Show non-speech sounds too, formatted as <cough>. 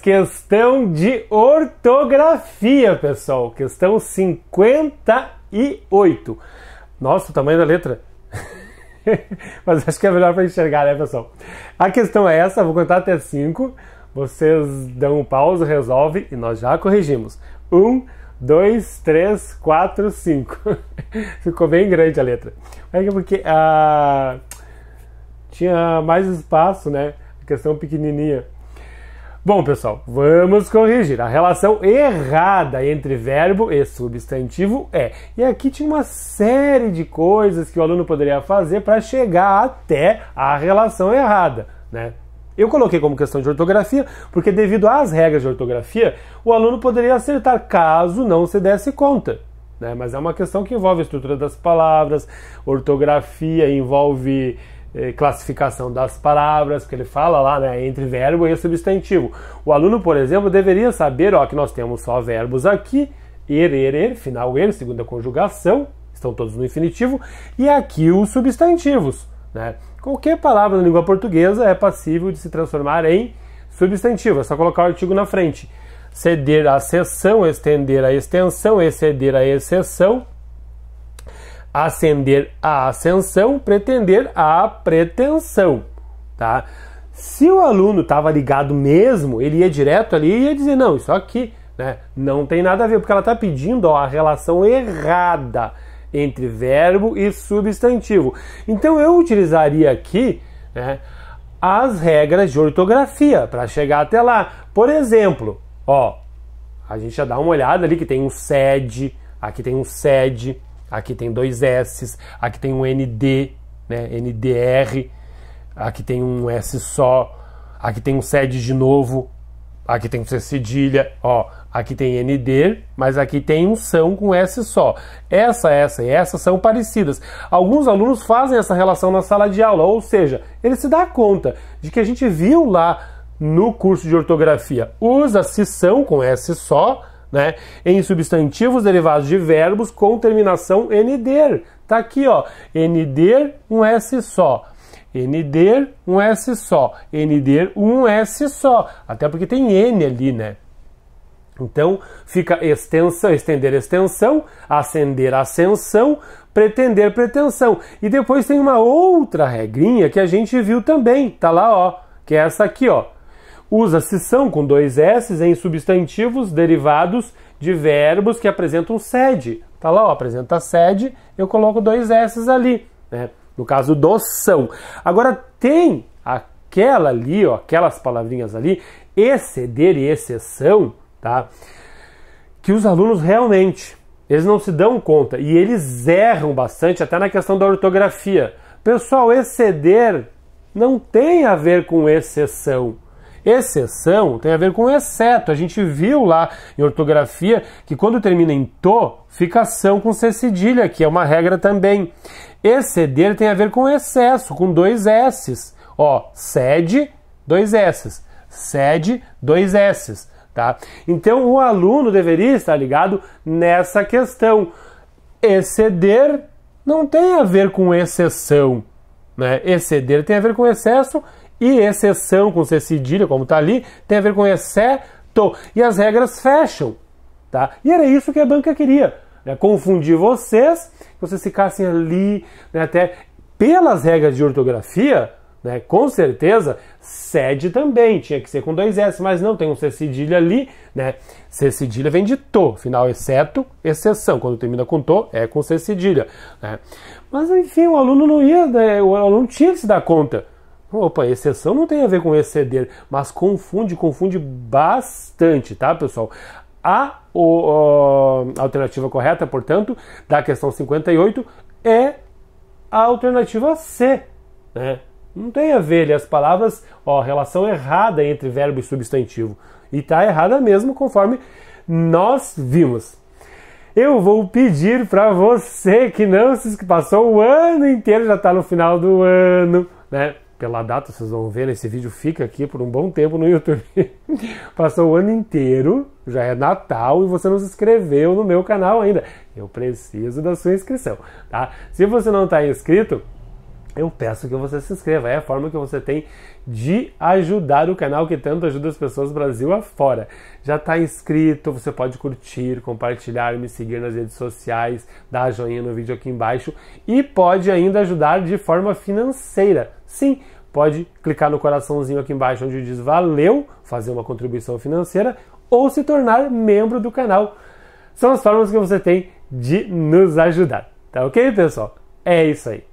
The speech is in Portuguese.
questão de ortografia, pessoal. Questão 58. Nossa, o tamanho da letra. <laughs> Mas acho que é melhor para enxergar, né, pessoal? A questão é essa, vou contar até 5. Vocês dão um pausa, resolve e nós já corrigimos. 1, 2, 3, 4, 5. Ficou bem grande a letra. É porque ah, tinha mais espaço, né? A questão pequenininha. Bom, pessoal, vamos corrigir. A relação errada entre verbo e substantivo é. E aqui tinha uma série de coisas que o aluno poderia fazer para chegar até a relação errada, né? Eu coloquei como questão de ortografia, porque devido às regras de ortografia, o aluno poderia acertar caso não se desse conta. Né? Mas é uma questão que envolve a estrutura das palavras, ortografia, envolve eh, classificação das palavras, porque ele fala lá, né, entre verbo e substantivo. O aluno, por exemplo, deveria saber, ó, que nós temos só verbos aqui, er, er, er, final er, segunda conjugação, estão todos no infinitivo, e aqui os substantivos, né? Qualquer palavra na língua portuguesa é passível de se transformar em substantivo, é só colocar o artigo na frente. Ceder a seção, estender a extensão, exceder a exceção, ascender a ascensão, pretender a pretensão, tá? Se o aluno estava ligado mesmo, ele ia direto ali e ia dizer, não, isso aqui né, não tem nada a ver, porque ela está pedindo ó, a relação errada entre verbo e substantivo. Então eu utilizaria aqui né, as regras de ortografia para chegar até lá. Por exemplo, ó, a gente já dá uma olhada ali que tem um sede, aqui tem um sede, aqui tem dois S, aqui tem um ND, né, NDR, aqui tem um S só, aqui tem um sed de novo, aqui tem um C cedilha, ó, aqui tem ND, mas aqui tem um são com S só. Essa, essa e essa são parecidas. Alguns alunos fazem essa relação na sala de aula, ou seja, ele se dá conta de que a gente viu lá no curso de ortografia usa se são com S só, né? Em substantivos derivados de verbos com terminação NDER. Tá aqui, ó. NDER, um S só. NDER, um S só. NDER, um S só. Até porque tem N ali, né? Então, fica extensão, estender extensão, ascender ascensão, pretender pretensão. E depois tem uma outra regrinha que a gente viu também, tá lá, ó, que é essa aqui, ó usa são com dois S em substantivos derivados de verbos que apresentam sede. Tá lá, ó, apresenta sede, eu coloco dois S ali, né? No caso do são. Agora tem aquela ali, ó, aquelas palavrinhas ali, exceder e exceção, tá? Que os alunos realmente eles não se dão conta e eles erram bastante até na questão da ortografia. Pessoal, exceder não tem a ver com exceção. Exceção tem a ver com exceto. A gente viu lá em ortografia que quando termina em to, fica ação com C cedilha, que é uma regra também. Exceder tem a ver com excesso, com dois S's. Ó, cede, dois S's. Cede, dois S's. Tá? Então o aluno deveria estar ligado nessa questão. Exceder não tem a ver com exceção. Né? Exceder tem a ver com excesso e exceção com C cedilha, como está ali, tem a ver com exceto. E as regras fecham. Tá? E era isso que a banca queria. Né? Confundir vocês, que vocês ficassem ali, né? até pelas regras de ortografia, né? com certeza, sede também, tinha que ser com dois S, mas não, tem um C cedilha ali, né? C cedilha vem de to, final exceto, exceção, quando termina com to, é com C cedilha. Né? Mas enfim, o aluno não ia, né? o aluno tinha que se dar conta Opa, exceção não tem a ver com exceder, mas confunde, confunde bastante, tá, pessoal? A, o, a alternativa correta, portanto, da questão 58 é a alternativa C, né? Não tem a ver ali as palavras, ó, relação errada entre verbo e substantivo. E tá errada mesmo, conforme nós vimos. Eu vou pedir para você que não se passou o ano inteiro, já tá no final do ano, né? pela data, vocês vão ver, esse vídeo fica aqui por um bom tempo no YouTube. <laughs> Passou o ano inteiro, já é Natal e você não se inscreveu no meu canal ainda. Eu preciso da sua inscrição, tá? Se você não está inscrito, eu peço que você se inscreva. É a forma que você tem de ajudar o canal que tanto ajuda as pessoas Brasil afora. Já está inscrito, você pode curtir, compartilhar, me seguir nas redes sociais, dar joinha no vídeo aqui embaixo e pode ainda ajudar de forma financeira Sim, pode clicar no coraçãozinho aqui embaixo onde diz valeu, fazer uma contribuição financeira ou se tornar membro do canal. São as formas que você tem de nos ajudar. Tá ok, pessoal? É isso aí.